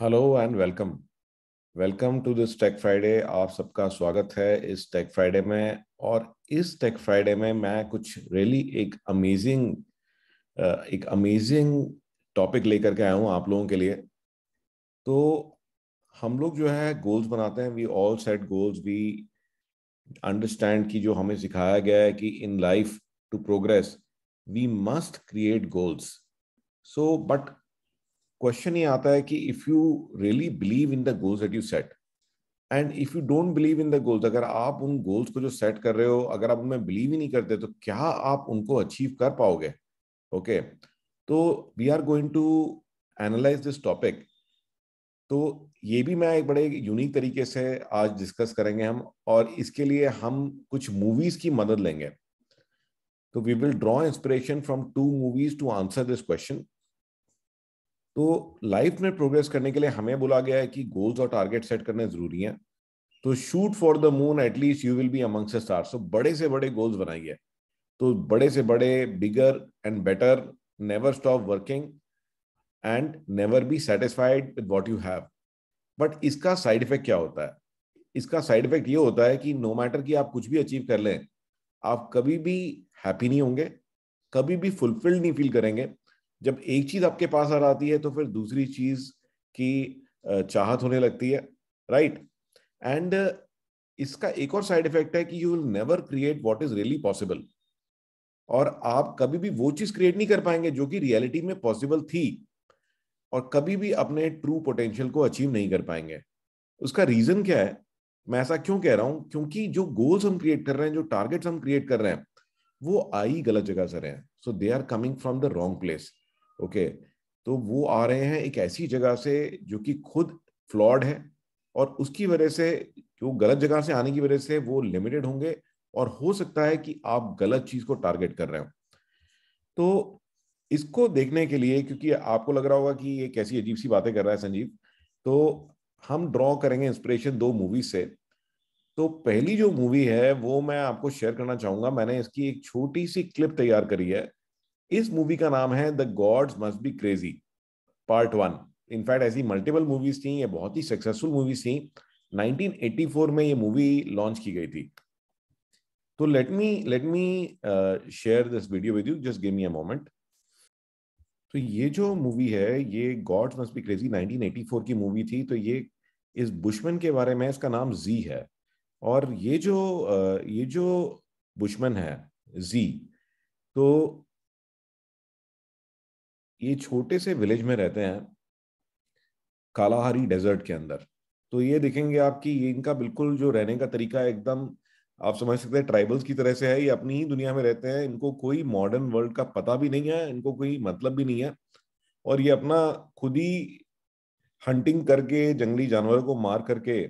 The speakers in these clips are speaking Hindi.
Hello and welcome welcome to this tech Friday आप सबका स्वागत है इस टेक फ्राइडे में और इस टेक फ्राइडे में मैं कुछ रियली really एक अमेजिंग एक अमेजिंग टॉपिक लेकर के आया हूँ आप लोगों के लिए तो हम लोग जो है गोल्स बनाते हैं we all set goals we understand कि जो हमें सिखाया गया है कि in life to progress we must create goals so but question ये आता है कि if you really believe in the goals that you set and if you don't believe in the goals अगर आप उन गोल्स को जो सेट कर रहे हो अगर आप उनमें बिलीव ही नहीं करते तो क्या आप उनको अचीव कर पाओगे ओके तो we are going to analyse this topic तो ये भी मैं एक बड़े यूनिक तरीके से आज डिस्कस करेंगे हम और इसके लिए हम कुछ मूवीज की मदद लेंगे तो we will draw inspiration from two movies to answer this question तो लाइफ में प्रोग्रेस करने के लिए हमें बोला गया है कि गोल्स और टारगेट सेट करने जरूरी हैं तो shoot for the moon at least you will be amongst star so बड़े से बड़े गोल्स बनाइए तो बड़े से बड़े bigger and better never stop working and never be satisfied with what you have but इसका साइड इफेक्ट क्या होता है इसका साइड इफेक्ट ये होता है कि नो no मैटर कि आप कुछ भी अचीव कर लें आप कभी भी हैप्पी नहीं होंगे कभी भी फुलफिल्ड नहीं फील करेंगे जब एक चीज आपके पास आ आती है तो फिर दूसरी चीज की चाहत होने लगती है राइट एंड इसका एक और साइड इफेक्ट है कि you will never create what is really possible और आप कभी भी वो चीज क्रिएट नहीं कर पाएंगे जो कि रियलिटी में पॉसिबल थी और कभी भी अपने ट्रू पोटेंशियल को अचीव नहीं कर पाएंगे उसका रीजन क्या है मैं ऐसा क्यों कह रहा हूं क्योंकि जो गोल्स हम क्रिएट कर रहे हैं जो टारगेट्स हम क्रिएट कर रहे हैं वो आई गलत जगह से रहे हैं so they are coming from the wrong place okay तो वो आ रहे हैं एक ऐसी जगह से जो कि खुद फ्लॉड है और उसकी वजह से जो गलत जगह से आने की वजह से वो लिमिटेड होंगे और हो सकता है कि आप गलत चीज को टारगेट कर रहे हो तो इसको देखने के लिए क्योंकि आपको लग रहा होगा कि ये कैसी अजीब सी बातें कर रहा है संजीव तो हम ड्रॉ करेंगे इंस्पिरेशन दो मूवी से तो पहली जो मूवी है वो मैं आपको शेयर करना चाहूंगा मैंने इसकी एक छोटी सी क्लिप तैयार करी है इस मूवी का नाम है the gods must be crazy part one in fact ऐसी मल्टीपल मूवीज थी ये बहुत ही सक्सेसफुल मूवीज थी 1984 में ये मूवी लॉन्च की गई थी तो let me let me share this video with you just give me a moment तो ये जो मूवी है ये गॉड्स मस्ट बी क्रेजी 1984 की मूवी थी तो ये इस बुशमन के बारे में इसका नाम जी है और ये जो uh, ये जो बुशमन है जी तो ये छोटे से विलेज में रहते हैं कालाहारी डेजर्ट के अंदर तो ये देखेंगे आपकी ये इनका बिल्कुल जो रहने का तरीका एकदम आप समझ सकते हैं ट्राइबल्स की तरह से है ये अपनी ही दुनिया में रहते हैं इनको कोई मॉडर्न वर्ल्ड का पता भी नहीं है इनको कोई मतलब भी नहीं है और ये अपना खुद ही हंटिंग करके जंगली जानवरों को मार करके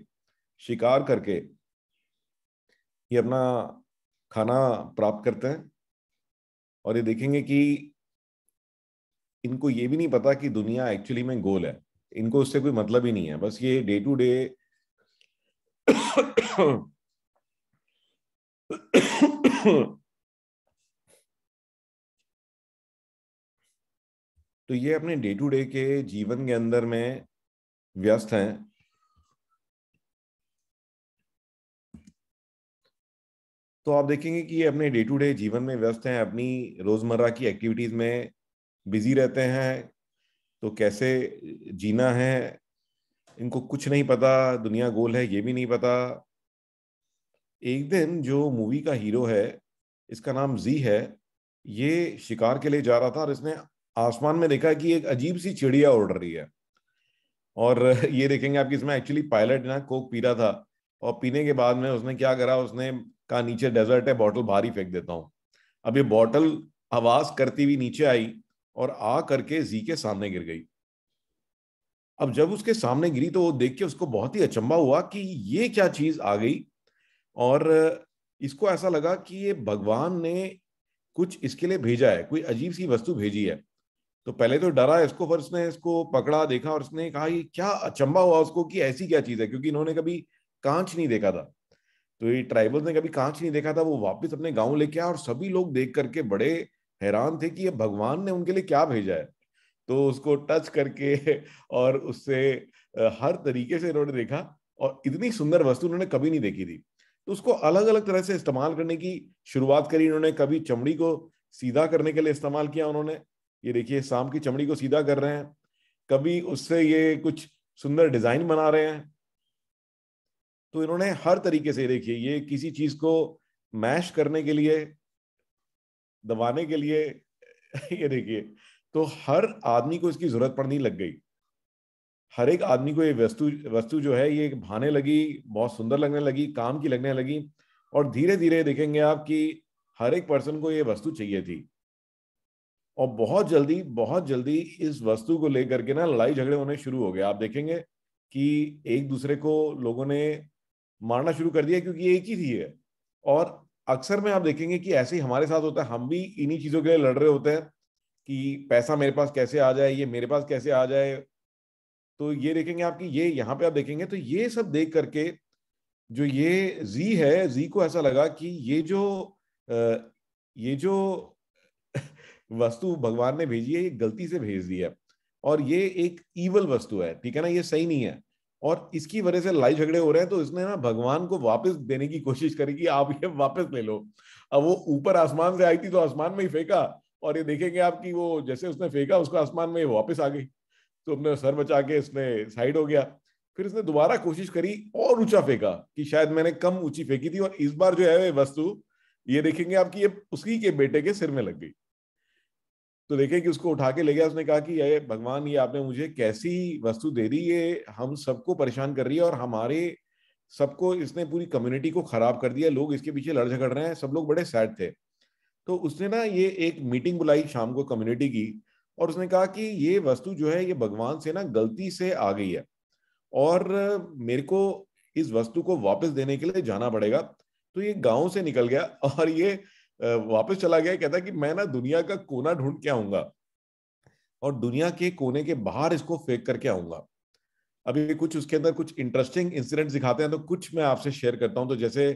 शिकार करके ये अपना खाना प्राप्त करते हैं और ये देखेंगे कि इनको ये भी नहीं पता कि दुनिया एक्चुअली में गोल है इनको उससे कोई मतलब ही नहीं है बस ये डे टू डे तो ये अपने डे टू डे के जीवन के अंदर में व्यस्त हैं तो आप देखेंगे कि ये अपने डे टू डे जीवन में व्यस्त हैं अपनी रोजमर्रा की एक्टिविटीज में बिजी रहते हैं तो कैसे जीना है इनको कुछ नहीं पता दुनिया गोल है ये भी नहीं पता एक दिन जो मूवी का हीरो है इसका नाम जी है ये शिकार के लिए जा रहा था और इसने आसमान में देखा कि एक अजीब सी चिड़िया उड़ रही है और ये देखेंगे आपकी इसमें एक्चुअली पायलट ना कोक पी रहा था और पीने के बाद में उसने क्या करा उसने कहा नीचे डेजर्ट है बॉटल भारी फेंक देता हूँ अब ये बॉटल आवाज करती हुई नीचे आई और आ करके जी के सामने गिर गई अब जब उसके सामने गिरी तो वो देख के उसको बहुत ही अचंबा हुआ कि ये क्या चीज आ गई और इसको ऐसा लगा कि ये भगवान ने कुछ इसके लिए भेजा है कोई अजीब सी वस्तु भेजी है तो पहले तो डरा इसको फिर उसने इसको पकड़ा देखा और उसने कहा कि क्या अचंबा हुआ उसको कि ऐसी क्या चीज है क्योंकि इन्होंने कभी कांच नहीं देखा था तो ये ट्राइबल्स ने कभी कांच नहीं देखा था वो वापस अपने गांव लेके आया और सभी लोग देख करके बड़े हैरान थे कि ये भगवान ने उनके लिए क्या भेजा है तो उसको टच करके और उससे हर तरीके से इन्होंने देखा और इतनी सुंदर वस्तु उन्होंने कभी नहीं देखी थी तो उसको अलग अलग तरह से इस्तेमाल करने की शुरुआत करी इन्होंने कभी चमड़ी को सीधा करने के लिए इस्तेमाल किया उन्होंने ये देखिए सांप की चमड़ी को सीधा कर रहे हैं कभी उससे ये कुछ सुंदर डिजाइन बना रहे हैं तो इन्होंने हर तरीके से देखिए ये किसी चीज को मैश करने के लिए दबाने के लिए ये देखिए तो हर आदमी को इसकी जरूरत पड़नी लग गई हर एक आदमी को ये वस्तु वस्तु जो है ये भाने लगी बहुत सुंदर लगने लगी काम की लगने लगी और धीरे धीरे देखेंगे आप कि हर एक पर्सन को ये वस्तु चाहिए थी और बहुत जल्दी बहुत जल्दी इस वस्तु को लेकर के ना लड़ाई झगड़े होने शुरू हो गए आप देखेंगे कि एक दूसरे को लोगों ने मारना शुरू कर दिया क्योंकि एक ही थी है और अक्सर में आप देखेंगे कि ऐसे ही हमारे साथ होता है हम भी इन्हीं चीज़ों के लिए लड़ रहे होते हैं कि पैसा मेरे पास कैसे आ जाए ये मेरे पास कैसे आ जाए तो ये देखेंगे आपकी ये यहाँ पे आप देखेंगे तो ये सब देख करके जो ये जी है जी को ऐसा लगा कि ये जो ये जो वस्तु भगवान ने भेजी है ये गलती से भेज दी है और ये एक ईवल वस्तु है ठीक है ना ये सही नहीं है और इसकी वजह से लड़ाई झगड़े हो रहे हैं तो इसने ना भगवान को वापस देने की कोशिश करी कि आप ये वापस ले लो अब वो ऊपर आसमान से आई थी तो आसमान में ही फेंका और ये देखेंगे आपकी वो जैसे उसने फेंका उसको आसमान में वापस आ गई तो अपने सर बचा के इसने साइड हो गया फिर इसने दोबारा कोशिश करी और ऊंचा फेंका कि शायद मैंने कम ऊंची फेंकी थी और इस बार जो है वस्तु ये देखेंगे आपकी ये उसकी के बेटे के सिर में लग गई तो देखें कि उसको उठा के ले गया उसने कहा कि ये भगवान ये आपने मुझे कैसी वस्तु दे दी ये हम सबको परेशान कर रही है और हमारे सबको इसने पूरी कम्युनिटी को खराब कर दिया लोग इसके पीछे लड़ झगड़ रहे हैं सब लोग बड़े सैड थे तो उसने ना ये एक मीटिंग बुलाई शाम को कम्युनिटी की और उसने कहा कि ये वस्तु जो है ये भगवान से ना गलती से आ गई है और मेरे को इस वस्तु को वापस देने के लिए जाना पड़ेगा तो ये गांव से निकल गया और ये वापस चला गया कहता कि मैं ना दुनिया का कोना ढूंढ के आऊंगा और दुनिया के कोने के बाहर इसको फेंक करके आऊंगा अभी कुछ उसके अंदर कुछ इंटरेस्टिंग इंसिडेंट दिखाते हैं तो कुछ मैं आपसे शेयर करता हूं तो जैसे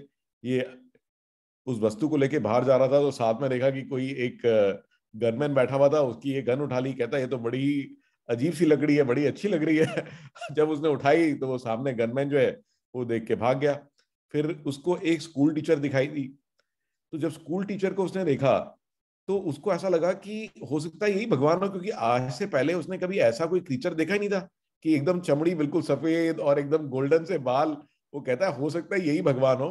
ये उस वस्तु को लेके बाहर जा रहा था तो साथ में देखा कि कोई एक गनमैन बैठा हुआ था उसकी ये गन उठा ली कहता है ये तो बड़ी अजीब सी लग रही है बड़ी अच्छी लग रही है जब उसने उठाई तो वो सामने गनमैन जो है वो देख के भाग गया फिर उसको एक स्कूल टीचर दिखाई दी तो जब स्कूल टीचर को उसने देखा तो उसको ऐसा लगा कि हो सकता है यही भगवान हो क्योंकि आज से पहले उसने कभी ऐसा कोई क्रीचर देखा ही नहीं था कि एकदम चमड़ी बिल्कुल सफेद और एकदम गोल्डन से बाल वो कहता है हो सकता है यही भगवान हो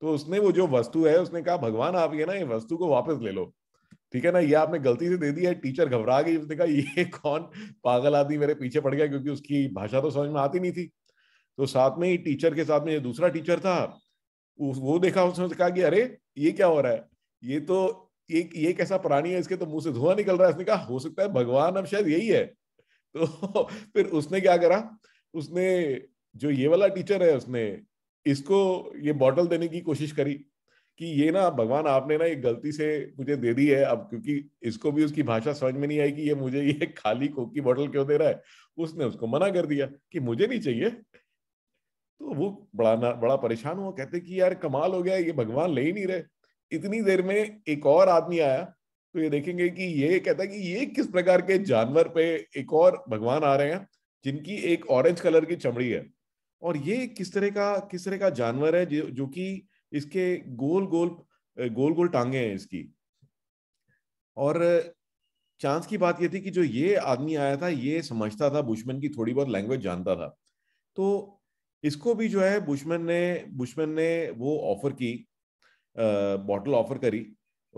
तो उसने वो जो वस्तु है उसने कहा भगवान आप ये ना ये वस्तु को वापस ले लो ठीक है ना ये आपने गलती से दे दी है टीचर घबरा गई उसने कहा ये कौन पागल आदमी मेरे पीछे पड़ गया क्योंकि उसकी भाषा तो समझ में आती नहीं थी तो साथ में ही टीचर के साथ में ये दूसरा टीचर था वो देखा उसने कहा कि अरे ये क्या हो रहा है ये तो ये ये कैसा प्राणी है इसके तो मुंह से धुआं निकल रहा है इसने कहा हो सकता है भगवान अब शायद यही है तो फिर उसने क्या करा उसने जो ये वाला टीचर है उसने इसको ये बॉटल देने की कोशिश करी कि ये ना भगवान आपने ना ये गलती से मुझे दे दी है अब क्योंकि इसको भी उसकी भाषा समझ में नहीं आई कि ये मुझे ये खाली कोक की बॉटल क्यों दे रहा है उसने उसको मना कर दिया कि मुझे नहीं चाहिए तो वो बड़ा ना बड़ा परेशान हुआ कहते कि यार कमाल हो गया ये भगवान ले ही नहीं रहे इतनी देर में एक और आदमी आया तो ये देखेंगे कि ये कहता कि ये किस प्रकार के जानवर पे एक और भगवान आ रहे हैं जिनकी एक ऑरेंज कलर की चमड़ी है और ये किस तरह का किस तरह का जानवर है जो, जो कि इसके गोल गोल गोल गोल टांगे हैं इसकी और चांस की बात ये थी कि जो ये आदमी आया था ये समझता था बुशमन की थोड़ी बहुत लैंग्वेज जानता था तो इसको भी जो है बुशमैन ने बुशमैन ने वो ऑफर की बॉटल ऑफर करी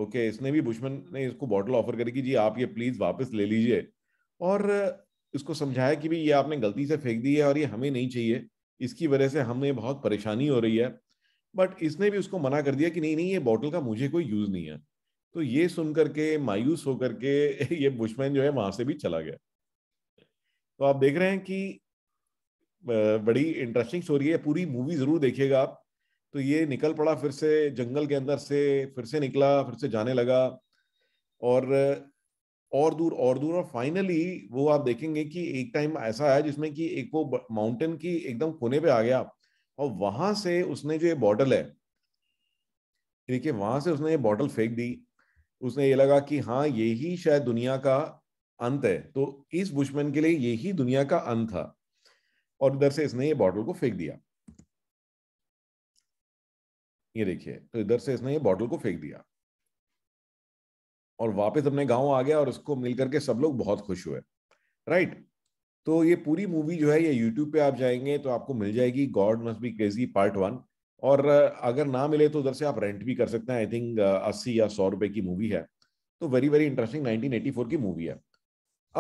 ओके इसने भी बुशमैन ने इसको बॉटल ऑफर करी कि जी आप ये प्लीज वापस ले लीजिए और इसको समझाया कि भी ये आपने गलती से फेंक दी है और ये हमें नहीं चाहिए इसकी वजह से हमें बहुत परेशानी हो रही है बट इसने भी उसको मना कर दिया कि नहीं नहीं ये बॉटल का मुझे कोई यूज नहीं है तो ये सुन करके मायूस होकर के ये बुशमैन जो है वहां से भी चला गया तो आप देख रहे हैं कि बड़ी इंटरेस्टिंग स्टोरी है पूरी मूवी जरूर देखिएगा आप तो ये निकल पड़ा फिर से जंगल के अंदर से फिर से निकला फिर से जाने लगा और और दूर और दूर और फाइनली वो आप देखेंगे कि एक टाइम ऐसा आया जिसमें कि एक वो माउंटेन की एकदम कोने पे आ गया और वहां से उसने जो ये बॉटल है है वहां से उसने ये बॉटल फेंक दी उसने ये लगा कि हाँ यही शायद दुनिया का अंत है तो इस बुशमैन के लिए यही दुनिया का अंत था और इधर से इसने ये बॉटल को फेंक दिया ये देखिए तो इधर से इसने ये बॉटल को फेंक दिया और वापस अपने गांव आ गया और उसको मिलकर के सब लोग बहुत खुश हुए राइट तो ये पूरी मूवी जो है ये यूट्यूब पे आप जाएंगे तो आपको मिल जाएगी god must be crazy part one और अगर ना मिले तो उधर से आप रेंट भी कर सकते हैं आई थिंक अस्सी या सौ रुपए की मूवी है तो वेरी वेरी इंटरेस्टिंग 1984 की मूवी है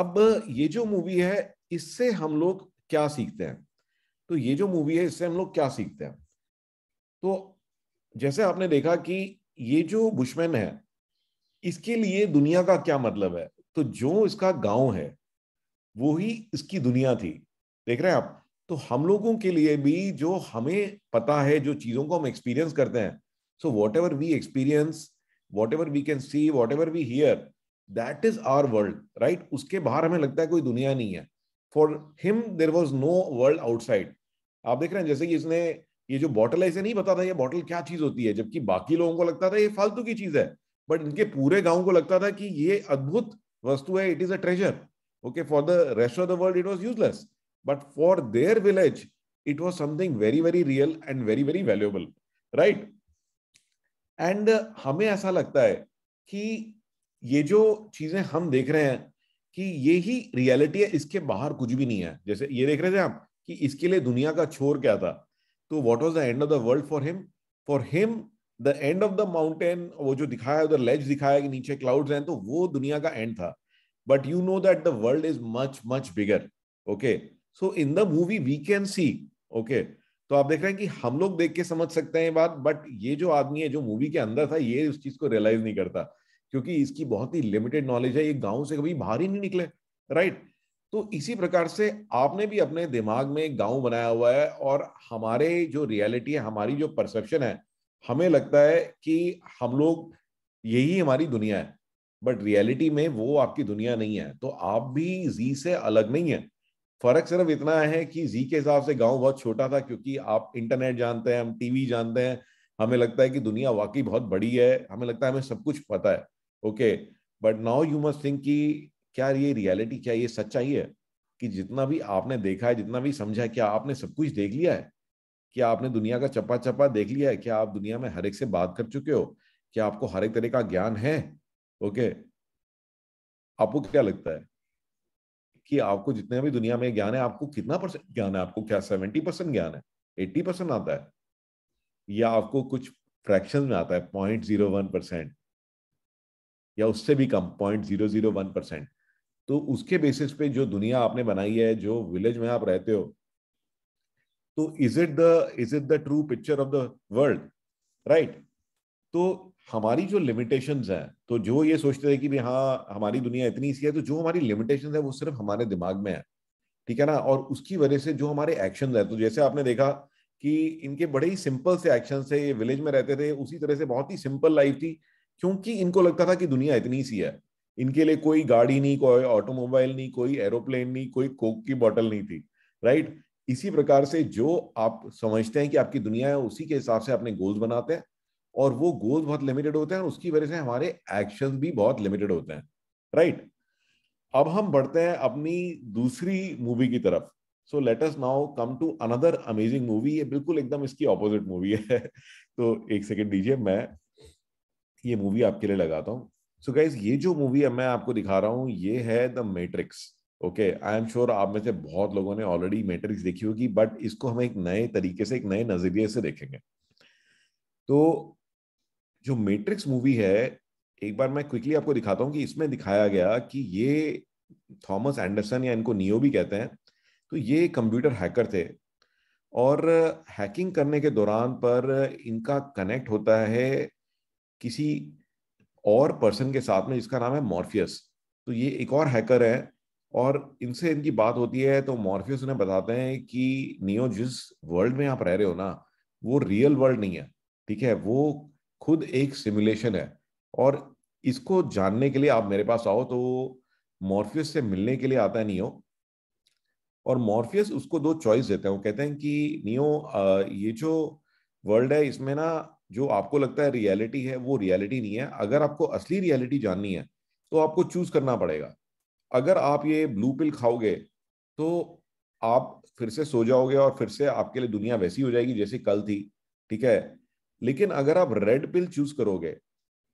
अब ये जो मूवी है इससे हम लोग क्या सीखते हैं तो ये जो मूवी है इससे हम लोग क्या सीखते हैं तो जैसे आपने देखा कि ये जो बुशमैन है इसके लिए दुनिया का क्या मतलब है तो जो इसका गांव है वो ही इसकी दुनिया थी देख रहे हैं आप तो हम लोगों के लिए भी जो हमें पता है जो चीज़ों को हम एक्सपीरियंस करते हैं so whatever we experience whatever we can see whatever we hear that is our world right उसके बाहर हमें लगता है कोई दुनिया नहीं है for him there was no world outside आप देख रहे हैं जैसे कि इसने ये जो बॉटल है इसे नहीं पता था ये बॉटल क्या चीज होती है जबकि बाकी लोगों को लगता था ये फालतू की चीज है बट इनके पूरे गांव को लगता था कि ये अद्भुत वस्तु है it is a treasure okay for the rest of the world it was useless but for their village it was something very very real and very very valuable right and हमें ऐसा लगता है कि ये जो चीजें हम देख रहे हैं कि ये ही रियलिटी है इसके बाहर कुछ भी नहीं है जैसे ये देख रहे थे आप कि इसके लिए दुनिया का छोर क्या था तो what was the end of the world for him for him the end of the mountain वो जो दिखाया उधर लेज दिखाया कि नीचे क्लाउड्स हैं तो वो दुनिया का एंड था but you know that the world is much much bigger okay so in the movie we can see okay तो आप देख रहे हैं कि हम लोग देख के समझ सकते हैं ये बात बट ये जो आदमी है जो मूवी के अंदर था ये उस चीज को रियलाइज नहीं करता क्योंकि इसकी बहुत ही लिमिटेड नॉलेज है ये गांव से कभी बाहर ही नहीं निकले राइट तो इसी प्रकार से आपने भी अपने दिमाग में गांव बनाया हुआ है और हमारे जो रियलिटी है हमारी जो परसेप्शन है हमें लगता है कि हम लोग यही हमारी दुनिया है बट रियलिटी में वो आपकी दुनिया नहीं है तो आप भी जी से अलग नहीं है फर्क सिर्फ इतना है कि जी के हिसाब से गांव बहुत छोटा था क्योंकि आप इंटरनेट जानते हैं हम टीवी जानते हैं हमें लगता है कि दुनिया वाकई बहुत बड़ी है हमें लगता है हमें सब कुछ पता है okay but now you must think कि क्या ये रियलिटी क्या ये सच्चाई है कि जितना भी आपने देखा है जितना भी समझा है क्या आपने सब कुछ देख लिया है क्या आपने दुनिया का चप्पा चप्पा देख लिया है क्या आप दुनिया में हर एक से बात कर चुके हो क्या आपको हर एक तरह का ज्ञान है ओके आपको क्या लगता है कि आपको जितने भी दुनिया में ज्ञान है आपको कितना परसेंट ज्ञान है आपको क्या सेवेंटी परसेंट ज्ञान है एट्टी परसेंट आता है या आपको कुछ फ्रैक्शन में आता है पॉइंट जीरो वन परसेंट या उससे भी कम point zero zero one percent तो उसके बेसिस पे जो दुनिया आपने बनाई है जो विलेज में आप रहते हो तो is it the is it the true picture of the world right तो हमारी जो लिमिटेशन है तो जो ये सोचते थे कि भी हाँ हमारी दुनिया इतनी सी है तो जो हमारी लिमिटेशन है वो सिर्फ हमारे दिमाग में है ठीक है ना और उसकी वजह से जो हमारे एक्शन है तो जैसे आपने देखा कि इनके बड़े ही सिंपल से एक्शन से ये विलेज में रहते थे उसी तरह से बहुत ही सिंपल लाइफ थी क्योंकि इनको लगता था कि दुनिया इतनी सी है इनके लिए कोई गाड़ी नहीं कोई ऑटोमोबाइल नहीं कोई एरोप्लेन नहीं कोई कोक की बॉटल नहीं थी राइट इसी प्रकार से जो आप समझते हैं कि आपकी दुनिया है उसी के हिसाब से अपने गोल्स बनाते हैं और वो गोल्स बहुत लिमिटेड होते हैं और उसकी वजह से हमारे एक्शन भी बहुत लिमिटेड होते हैं राइट अब हम बढ़ते हैं अपनी दूसरी मूवी की तरफ so let us now come to another amazing movie ये बिल्कुल एकदम इसकी ऑपोजिट मूवी है तो एक सेकेंड दीजिए मैं ये मूवी आपके लिए लगाता हूँ सो गाइज ये जो मूवी है मैं आपको दिखा रहा हूँ ये है the matrix okay I am sure आप में से बहुत लोगों ने ऑलरेडी मेट्रिक्स देखी होगी बट इसको हम एक नए तरीके से एक नए नजरिए से देखेंगे तो जो मेट्रिक्स मूवी है एक बार मैं क्विकली आपको दिखाता हूँ कि इसमें दिखाया गया कि ये थॉमस एंडरसन या इनको नियो भी कहते हैं तो ये कंप्यूटर हैकर थे और हैकिंग करने के दौरान पर इनका कनेक्ट होता है किसी और पर्सन के साथ में जिसका नाम है मॉर्फियस तो ये एक और हैकर है और इनसे इनकी बात होती है तो मॉर्फियस उन्हें बताते हैं कि नियो जिस वर्ल्ड में आप रह रहे हो ना वो रियल वर्ल्ड नहीं है ठीक है वो खुद एक सिमुलेशन है और इसको जानने के लिए आप मेरे पास आओ तो मॉर्फियस से मिलने के लिए आता है नियो और मॉर्फियस उसको दो चॉइस देते हैं वो कहते हैं कि नियो ये जो वर्ल्ड है इसमें ना जो आपको लगता है रियलिटी है वो रियलिटी नहीं है अगर आपको असली रियलिटी जाननी है तो आपको चूज करना पड़ेगा अगर आप ये ब्लू पिल खाओगे तो आप फिर से सो जाओगे और फिर से आपके लिए दुनिया वैसी हो जाएगी जैसी कल थी ठीक है लेकिन अगर आप रेड पिल चूज करोगे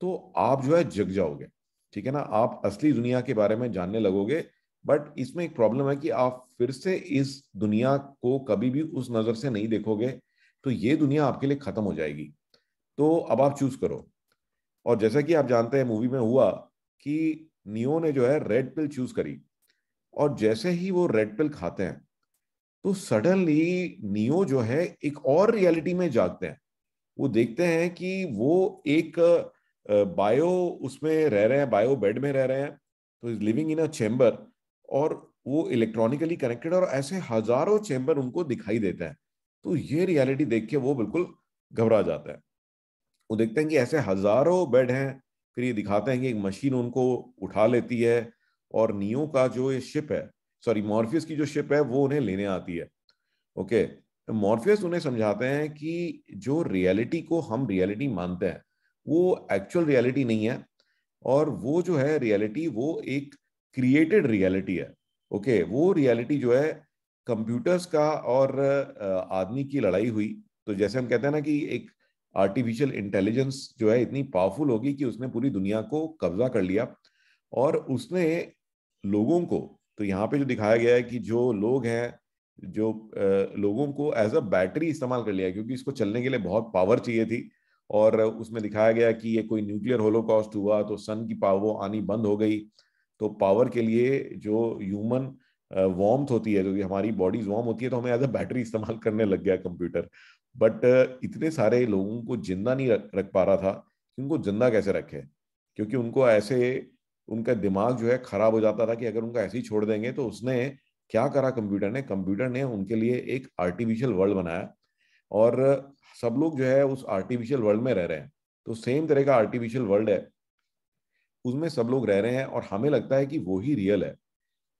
तो आप जो है जग जाओगे ठीक है ना आप असली दुनिया के बारे में जानने लगोगे बट इसमें एक प्रॉब्लम है कि आप फिर से इस दुनिया को कभी भी उस नज़र से नहीं देखोगे तो ये दुनिया आपके लिए ख़त्म हो जाएगी तो अब आप चूज करो और जैसा कि आप जानते हैं मूवी में हुआ कि नियो ने जो है रेड पिल चूज करी और जैसे ही वो रेड पिल खाते हैं तो सडनली नियो जो है एक और रियलिटी में जागते हैं वो देखते हैं कि वो एक बायो उसमें रह रहे हैं बायो बेड में रह रहे हैं तो is living in a chamber और वो इलेक्ट्रॉनिकली कनेक्टेड और ऐसे हजारों चैम्बर उनको दिखाई देते हैं तो ये रियलिटी देख के वो बिल्कुल घबरा जाता है वो देखते हैं कि ऐसे हजारों बेड हैं फिर ये दिखाते हैं कि एक मशीन उनको उठा लेती है और नियो का जो ये शिप है सॉरी मॉर्फियस की जो शिप है वो उन्हें लेने आती है ओके तो मॉर्फियस उन्हें समझाते हैं कि जो रियलिटी को हम रियलिटी मानते हैं वो एक्चुअल रियलिटी नहीं है और वो जो है रियलिटी वो एक क्रिएटेड रियलिटी है ओके वो रियलिटी जो है कंप्यूटर्स का और आदमी की लड़ाई हुई तो जैसे हम कहते हैं ना कि एक आर्टिफिशियल इंटेलिजेंस जो है इतनी पावरफुल होगी कि उसने पूरी दुनिया को कब्जा कर लिया और उसने लोगों को तो यहाँ पे जो दिखाया गया है कि जो लोग हैं जो लोगों को एज अ बैटरी इस्तेमाल कर लिया क्योंकि इसको चलने के लिए बहुत पावर चाहिए थी और उसमें दिखाया गया कि ये कोई न्यूक्लियर होलोकॉस्ट हुआ तो सन की पावर आनी बंद हो गई तो पावर के लिए जो ह्यूमन वॉर्म्थ होती है जो कि हमारी बॉडीज वार्म होती है तो हमें एज अ बैटरी इस्तेमाल करने लग गया कंप्यूटर बट uh, इतने सारे लोगों को जिंदा नहीं रख रख पा रहा था उनको जिंदा कैसे रखे क्योंकि उनको ऐसे उनका दिमाग जो है खराब हो जाता था कि अगर उनका ऐसे ही छोड़ देंगे तो उसने क्या करा कंप्यूटर ने कंप्यूटर ने उनके लिए एक आर्टिफिशियल वर्ल्ड बनाया और सब लोग जो है उस आर्टिफिशियल वर्ल्ड में रह रहे हैं तो सेम तरह का आर्टिफिशियल वर्ल्ड है उसमें सब लोग रह रहे हैं और हमें लगता है कि वो ही रियल है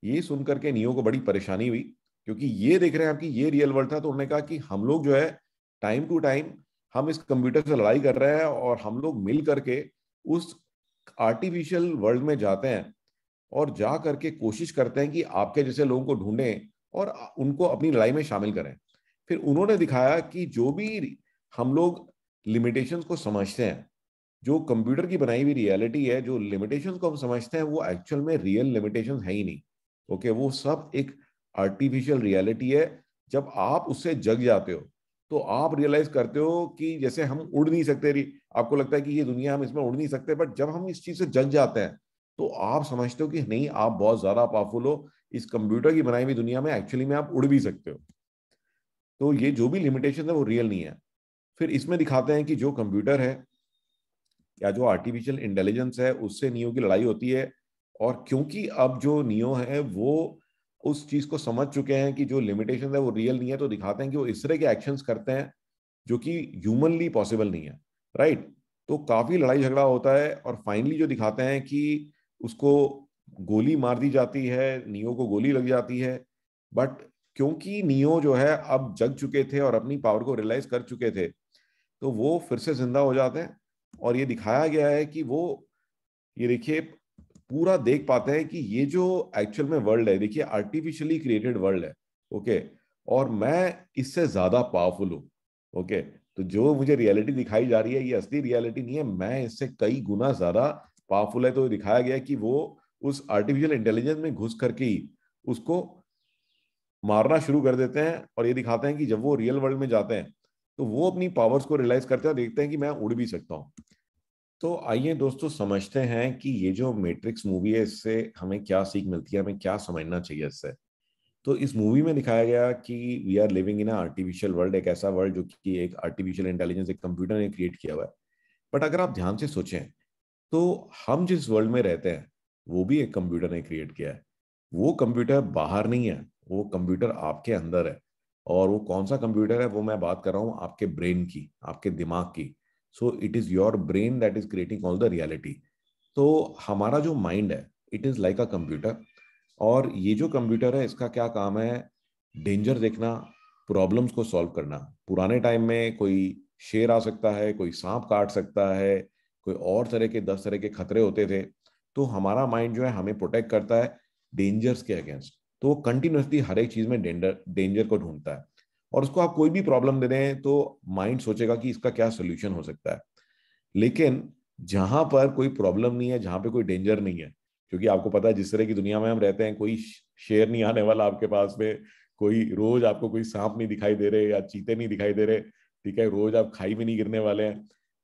ये सुन करके नियो को बड़ी परेशानी हुई क्योंकि ये देख रहे हैं आपकी ये रियल वर्ल्ड था तो उन्होंने कहा कि हम लोग जो है टाइम टू टाइम हम इस कंप्यूटर से लड़ाई कर रहे हैं और हम लोग मिल करके उस आर्टिफिशियल वर्ल्ड में जाते हैं और जा करके कोशिश करते हैं कि आपके जैसे लोगों को ढूंढें और उनको अपनी लड़ाई में शामिल करें फिर उन्होंने दिखाया कि जो भी हम लोग लिमिटेशन को समझते हैं जो कंप्यूटर की बनाई हुई रियलिटी है जो लिमिटेशन को हम समझते हैं वो एक्चुअल में रियल लिमिटेशन है ही नहीं ओके okay, वो सब एक आर्टिफिशियल रियलिटी है जब आप उससे जग जाते हो तो आप रियलाइज करते हो कि जैसे हम उड़ नहीं सकते आपको लगता है कि ये दुनिया हम इसमें उड़ नहीं सकते बट जब हम इस चीज से जज जाते हैं तो आप समझते हो कि नहीं आप बहुत ज्यादा पावरफुल हो इस कंप्यूटर की बनाई हुई दुनिया में एक्चुअली में आप उड़ भी सकते हो तो ये जो भी लिमिटेशन है वो रियल नहीं है फिर इसमें दिखाते हैं कि जो कंप्यूटर है या जो आर्टिफिशियल इंटेलिजेंस है उससे नियो की लड़ाई होती है और क्योंकि अब जो नियो है वो उस चीज को समझ चुके हैं कि जो लिमिटेशन है वो रियल नहीं है तो दिखाते हैं कि वो इस तरह के एक्शन करते हैं जो कि ह्यूमनली पॉसिबल नहीं है राइट तो काफी लड़ाई झगड़ा होता है और फाइनली जो दिखाते हैं कि उसको गोली मार दी जाती है नियो को गोली लग जाती है बट क्योंकि नियो जो है अब जग चुके थे और अपनी पावर को रियलाइज कर चुके थे तो वो फिर से जिंदा हो जाते हैं और ये दिखाया गया है कि वो ये देखिए पूरा देख पाते हैं कि ये जो एक्चुअल में वर्ल्ड है देखिए आर्टिफिशियली क्रिएटेड वर्ल्ड है ओके और मैं इससे ज्यादा पावरफुल हूँ ओके तो जो मुझे रियलिटी दिखाई जा रही है ये असली रियलिटी नहीं है मैं इससे कई गुना ज्यादा पावरफुल है तो दिखाया गया कि वो उस आर्टिफिशियल इंटेलिजेंस में घुस करके ही उसको मारना शुरू कर देते हैं और ये दिखाते हैं कि जब वो रियल वर्ल्ड में जाते हैं तो वो अपनी पावर्स को रियलाइज करते हैं और देखते हैं कि मैं उड़ भी सकता हूँ तो आइए दोस्तों समझते हैं कि ये जो मैट्रिक्स मूवी है इससे हमें क्या सीख मिलती है हमें क्या समझना चाहिए इससे तो इस मूवी में दिखाया गया कि we are living in artificial world एक ऐसा वर्ल्ड जो कि एक आर्टिफिशियल इंटेलिजेंस एक कंप्यूटर ने क्रिएट किया हुआ है बट अगर आप ध्यान से सोचें तो हम जिस वर्ल्ड में रहते हैं वो भी एक कंप्यूटर ने क्रिएट किया है वो कंप्यूटर बाहर नहीं है वो कंप्यूटर आपके अंदर है और वो कौन सा कंप्यूटर है वो मैं बात कर रहा हूँ आपके ब्रेन की आपके दिमाग की so it is your brain that is creating all the reality तो हमारा जो माइंड है it is like a computer और ये जो कंप्यूटर है इसका क्या काम है डेंजर देखना प्रॉब्लम्स को सॉल्व करना पुराने टाइम में कोई शेर आ सकता है कोई सांप काट सकता है कोई और तरह के दस तरह के खतरे होते थे तो हमारा माइंड जो है हमें प्रोटेक्ट करता है डेंजर्स के अगेंस्ट तो वो कंटिन्यूसली हर एक चीज में डेंजर डेंजर को ढूंढता है और उसको आप कोई भी प्रॉब्लम दे दें तो माइंड सोचेगा कि इसका क्या सोल्यूशन हो सकता है लेकिन जहां पर कोई प्रॉब्लम नहीं है जहां पे कोई डेंजर नहीं है क्योंकि आपको पता है जिस तरह की दुनिया में हम रहते हैं कोई शेर नहीं आने वाला आपके पास में कोई रोज आपको कोई सांप नहीं दिखाई दे रहे या चीते नहीं दिखाई दे रहे ठीक है रोज आप खाई में नहीं गिरने वाले हैं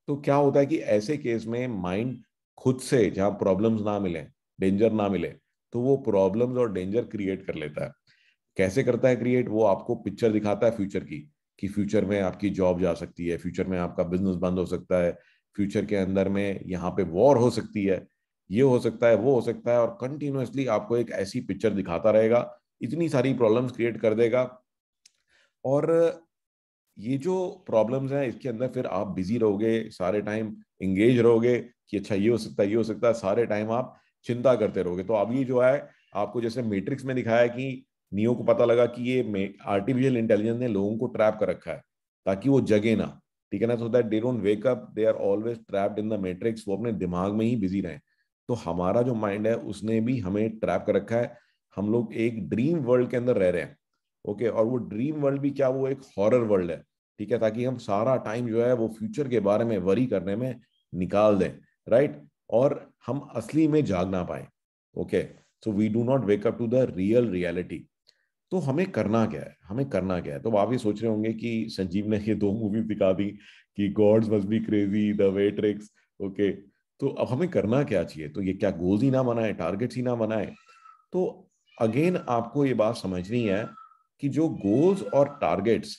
तो क्या होता है कि ऐसे केस में माइंड खुद से जहाँ प्रॉब्लम्स ना मिले डेंजर ना मिले तो वो प्रॉब्लम्स और डेंजर क्रिएट कर लेता है कैसे करता है क्रिएट वो आपको पिक्चर दिखाता है फ्यूचर की कि फ्यूचर में आपकी जॉब जा सकती है फ्यूचर में आपका बिजनेस बंद हो सकता है फ्यूचर के अंदर में यहाँ पे वॉर हो सकती है ये हो सकता है वो हो सकता है और कंटिन्यूसली आपको एक ऐसी पिक्चर दिखाता रहेगा इतनी सारी प्रॉब्लम्स क्रिएट कर देगा और ये जो प्रॉब्लम्स हैं इसके अंदर फिर आप बिजी रहोगे सारे टाइम इंगेज रहोगे कि अच्छा ये हो सकता है ये हो सकता है सारे टाइम आप चिंता करते रहोगे तो अब ये जो है आपको जैसे मेट्रिक्स में दिखाया कि नियो को पता लगा कि ये आर्टिफिशियल इंटेलिजेंस ने लोगों को ट्रैप कर रखा है ताकि वो जगे ना ठीक है ना so that they don't wake up they are always trapped in the matrix वो अपने दिमाग में ही बिजी रहे तो हमारा जो माइंड है उसने भी हमें ट्रैप कर रखा है हम लोग एक ड्रीम वर्ल्ड के अंदर रह रहे हैं ओके okay? और वो ड्रीम वर्ल्ड भी क्या वो एक हॉरर वर्ल्ड है ठीक है ताकि हम सारा टाइम जो है वो फ्यूचर के बारे में वरी करने में निकाल दें राइट और हम असली में जाग ना पाए okay so we do not wake up to the real reality तो हमें करना क्या है हमें करना क्या है तो आप ये सोच रहे होंगे कि संजीव ने ये दो मूवीज दिखा दी कि gods must be crazy the matrix okay तो अब हमें करना क्या चाहिए तो ये क्या गोल्स ही ना बनाए टारगेट्स ही ना बनाए तो अगेन आपको ये बात समझनी है कि जो गोल्स और टारगेट्स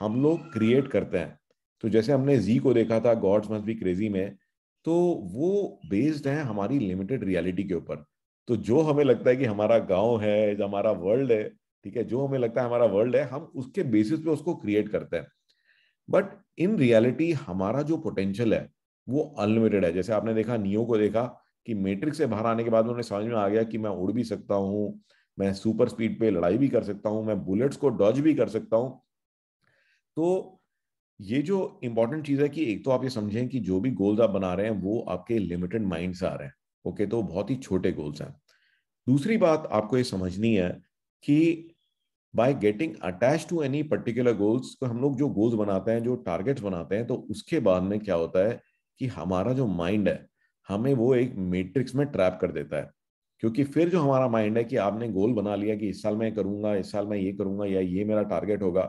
हम लोग क्रिएट करते हैं तो जैसे हमने जी को देखा था गॉड्स मस्ट बी क्रेजी में तो वो बेस्ड है हमारी लिमिटेड रियलिटी के ऊपर तो जो हमें लगता है कि हमारा गांव है हमारा वर्ल्ड है ठीक है जो हमें लगता है हमारा वर्ल्ड है हम उसके बेसिस पे उसको क्रिएट करते हैं बट इन रियलिटी हमारा जो पोटेंशियल है वो अनलिमिटेड है जैसे आपने देखा नियो को देखा कि मैट्रिक्स से बाहर आने के बाद उन्हें समझ में आ गया कि मैं उड़ भी सकता हूँ मैं सुपर स्पीड पे लड़ाई भी कर सकता हूँ मैं बुलेट्स को डॉज भी कर सकता हूँ तो ये जो इंपॉर्टेंट चीज़ है कि एक तो आप ये समझें कि जो भी गोल्स आप बना रहे हैं वो आपके लिमिटेड माइंड से आ रहे हैं ओके तो बहुत ही छोटे गोल्स हैं दूसरी बात आपको ये समझनी है कि by getting attach to any particular goals तो हम लोग जो गोल्स बनाते हैं जो टारगेट्स बनाते हैं तो उसके बाद में क्या होता है कि हमारा जो माइंड है हमें वो एक मेट्रिक्स में ट्रैप कर देता है क्योंकि फिर जो हमारा माइंड है कि आपने गोल बना लिया कि इस साल मैं करूंगा इस साल मैं ये करूंगा या ये मेरा टारगेट होगा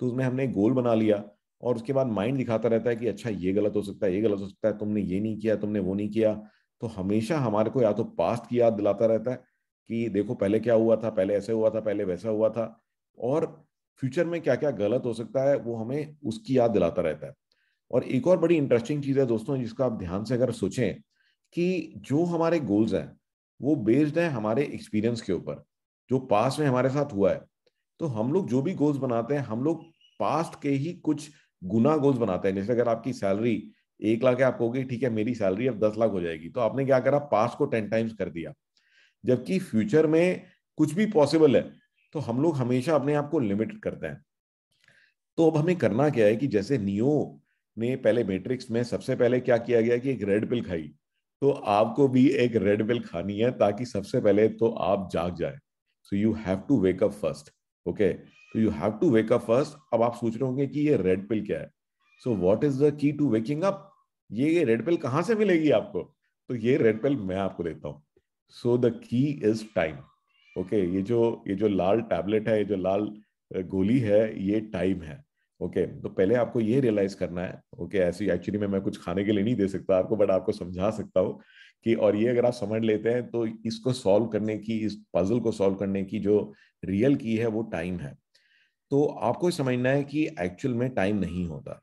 तो उसमें हमने गोल बना लिया और उसके बाद माइंड दिखाता रहता है कि अच्छा ये गलत हो सकता है ये गलत हो सकता है तुमने ये नहीं किया तुमने वो नहीं किया तो हमेशा हमारे को या तो पास्ट की याद दिलाता रहता है कि देखो पहले क्या हुआ था पहले ऐसे हुआ था पहले वैसा हुआ था और फ्यूचर में क्या क्या गलत हो सकता है वो हमें उसकी याद दिलाता रहता है और एक और बड़ी इंटरेस्टिंग चीज़ है दोस्तों जिसका आप ध्यान से अगर सोचें कि जो हमारे गोल्स हैं वो बेस्ड हैं हमारे एक्सपीरियंस के ऊपर जो पास में हमारे साथ हुआ है तो हम लोग जो भी गोल्स बनाते हैं हम लोग पास्ट के ही कुछ गुना गोल्स बनाते हैं जैसे अगर आपकी सैलरी एक लाख है आप कहोगे ठीक है मेरी सैलरी अब दस लाख हो जाएगी तो आपने क्या करा पास्ट को टेन टाइम्स कर दिया जबकि फ्यूचर में कुछ भी पॉसिबल है तो हम लोग हमेशा अपने आप को लिमिटेड करते हैं तो अब हमें करना क्या है कि जैसे नियो ने पहले मैट्रिक्स में सबसे पहले क्या किया गया कि एक रेड पिल खाई तो आपको भी एक रेड पिल खानी है ताकि सबसे पहले तो आप जाग जाए so you have to wake up first okay तो you have to wake up first अब आप सोच रहे होंगे कि ये रेड पिल क्या है so what is the key to waking up ये रेड पिल कहाँ से मिलेगी आपको तो ये रेड पिल मैं आपको देता हूँ so the key is time okay ये जो ये जो लाल टैबलेट है ये जो लाल गोली है ये टाइम है ओके okay, तो पहले आपको ये रियलाइज करना है ओके okay, ऐसी एक्चुअली में मैं कुछ खाने के लिए नहीं दे सकता आपको बट आपको समझा सकता हूँ कि और ये अगर आप समझ लेते हैं तो इसको सॉल्व करने की इस पजल को सॉल्व करने की जो रियल की है वो टाइम है तो आपको समझना है कि एक्चुअल में टाइम नहीं होता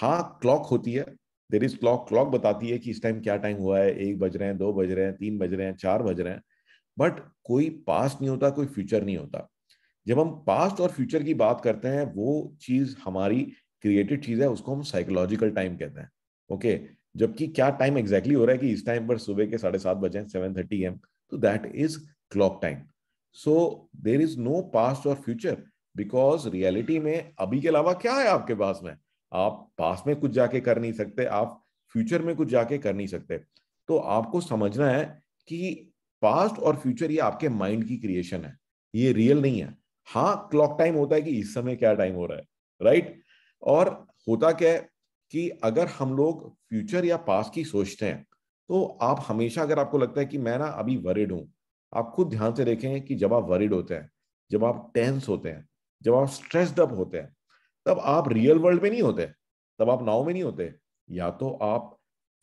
हाँ क्लॉक होती है देर इज क्लॉक क्लॉक बताती है कि इस टाइम क्या टाइम हुआ है एक बज रहे हैं दो बज रहे हैं तीन बज रहे हैं चार बज रहे हैं बट कोई पास्ट नहीं होता कोई फ्यूचर नहीं होता जब हम पास्ट और फ्यूचर की बात करते हैं वो चीज हमारी क्रिएटेड चीज है उसको हम साइकोलॉजिकल टाइम कहते हैं ओके जबकि क्या टाइम एग्जैक्टली हो रहा है कि इस टाइम पर सुबह के साढ़े सात बजे सेवन थर्टी एम तो that is clock time so there is no past और फ्यूचर बिकॉज रियलिटी में अभी के अलावा क्या है आपके पास में आप पास में कुछ जाके कर नहीं सकते आप फ्यूचर में कुछ जाके कर नहीं सकते तो आपको समझना है कि पास्ट और फ्यूचर ये आपके माइंड की क्रिएशन है ये रियल नहीं है हाँ क्लॉक टाइम होता है कि इस समय क्या टाइम हो रहा है राइट और होता क्या है कि अगर हम लोग फ्यूचर या पास्ट की सोचते हैं तो आप हमेशा अगर आपको लगता है कि मैं ना अभी वरिड हूं आप खुद ध्यान से देखें कि जब आप वरिड होते हैं जब आप टेंस होते हैं जब आप स्ट्रेस्ड अप होते हैं तब आप रियल वर्ल्ड में नहीं होते तब आप नाव में नहीं होते या तो आप